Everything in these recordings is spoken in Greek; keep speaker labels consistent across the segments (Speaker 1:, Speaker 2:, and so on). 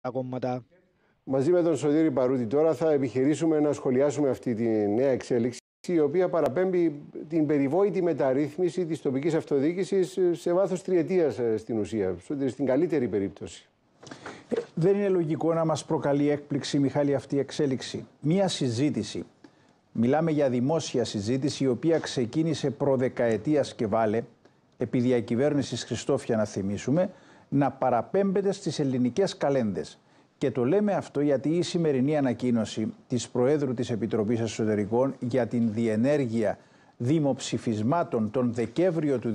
Speaker 1: τα κόμματα. Μαζί με τον Σωτήρη Παρούτη τώρα θα επιχειρήσουμε να σχολιάσουμε αυτή τη νέα εξέλιξη η οποία παραπέμπει την περιβόητη μεταρρύθμιση της τοπικής αυτοδιοίκησης σε βάθος τριετίας ε, στην ουσία, στην καλύτερη περίπτωση. Δεν
Speaker 2: είναι λογικό να μας προκαλεί έκπληξη, Μιχάλη, αυτή η εξέλιξη. Μία συζήτηση, μιλάμε για δημόσια συζήτηση, η οποία ξεκίνησε προδεκαετίας και βάλε, επί διακυβέρνησης Χριστόφια να θυμίσουμε, να παραπέμπεται στις ελληνικές καλένδες. Και το λέμε αυτό γιατί η σημερινή ανακοίνωση της Προέδρου της Επιτροπής Εσωτερικών για την διενέργεια δημοψηφισμάτων τον Δεκέμβριο του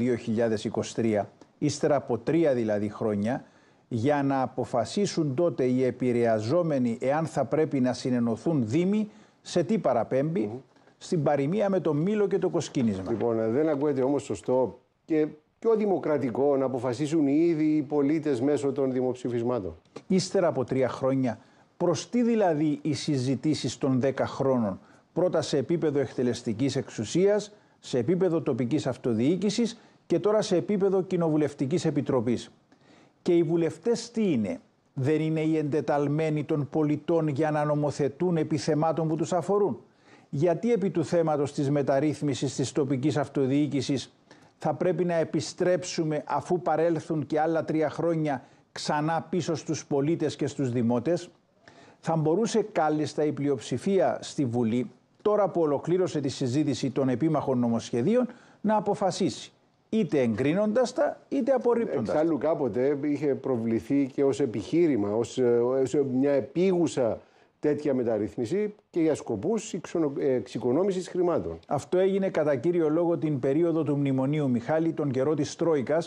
Speaker 2: 2023, ύστερα από τρία δηλαδή χρόνια, για να αποφασίσουν τότε οι επηρεαζόμενοι εάν θα πρέπει να συνενωθούν δήμοι, σε τι παραπέμπει,
Speaker 1: στην παροιμία με το μήλο και το κοσκίνισμα. Λοιπόν, ε, δεν ακούγεται όμως σωστό και πιο δημοκρατικό να αποφασίσουν οι οι πολίτες μέσω των δημοψηφισμάτων. Ύστερα από
Speaker 2: τρία χρόνια, προς τι δηλαδή οι συζητήσεις των δέκα χρόνων, πρώτα σε επίπεδο εκτελεστικής εξουσίας, σε επίπεδο τοπικής αυτοδιοίκησης και τώρα σε επίπεδο κοινοβουλευτικής επιτροπής. Και οι βουλευτές τι είναι, δεν είναι οι εντεταλμένοι των πολιτών για να νομοθετούν επί θεμάτων που τους αφορούν. Γιατί επί του θέματος της μεταρρύθμισης της τοπικής αυτοδιοίκησης, θα πρέπει να επιστρέψουμε αφού παρέλθουν και άλλα τρία χρόνια ξανά πίσω στους πολίτες και στους δημότες. Θα μπορούσε κάλλιστα η πλειοψηφία στη Βουλή, τώρα που ολοκλήρωσε τη συζήτηση των επίμαχων νομοσχεδίων, να αποφασίσει είτε εγκρίνοντας
Speaker 1: τα, είτε απορρίπτοντας. Εξάλλου κάποτε είχε προβληθεί και ως επιχείρημα, ως, ε, ως μια επίγουσα τέτοια μεταρρύθμιση και για σκοπούς ε, εξοικονόμησης χρημάτων.
Speaker 2: Αυτό έγινε κατά κύριο λόγο την περίοδο του μνημονίου Μιχάλη, τον καιρό της Τρόικας,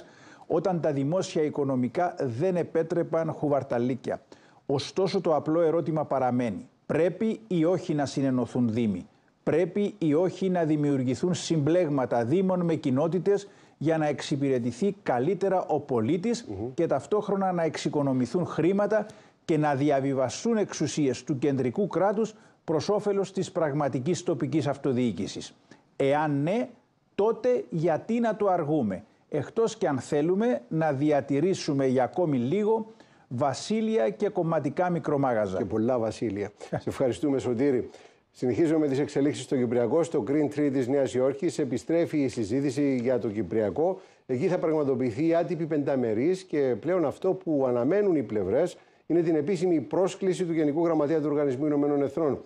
Speaker 2: όταν τα δημόσια οικονομικά δεν επέτρεπαν χουβαρταλίκια. Ωστόσο, το απλό ερώτημα παραμένει. Πρέπει ή όχι να συνενωθούν δήμοι. Πρέπει ή όχι να δημιουργηθούν συμπλέγματα δήμων με κοινότητες για να εξυπηρετηθεί καλύτερα ο πολιτης και ταυτόχρονα να εξοικονομηθούν χρήματα και να διαβιβαστούν εξουσίες του κεντρικού κράτους προς όφελος της πραγματικής τοπικής αυτοδιοίκησης. Εάν ναι, τότε γιατί να το αργούμε, εκτός και αν θέλουμε να διατηρήσουμε για ακόμη λίγο βασίλεια και
Speaker 1: κομματικά μικρομάγαζα. Και πολλά βασίλεια. Σε ευχαριστούμε Σωτήρη. Συνεχίζουμε με τις εξελίξεις στο Κυπριακό. Στο Green Tree της Νέας Υόρκης επιστρέφει η συζήτηση για το Κυπριακό. Εκεί θα πραγματοποιηθεί η άτυπη πενταμερής και πλέον αυτό που αναμένουν οι πλευρές είναι την επίσημη πρόσκληση του Γενικού Γραμματέα του Οργανισμού Ηνωμένων Εθνών.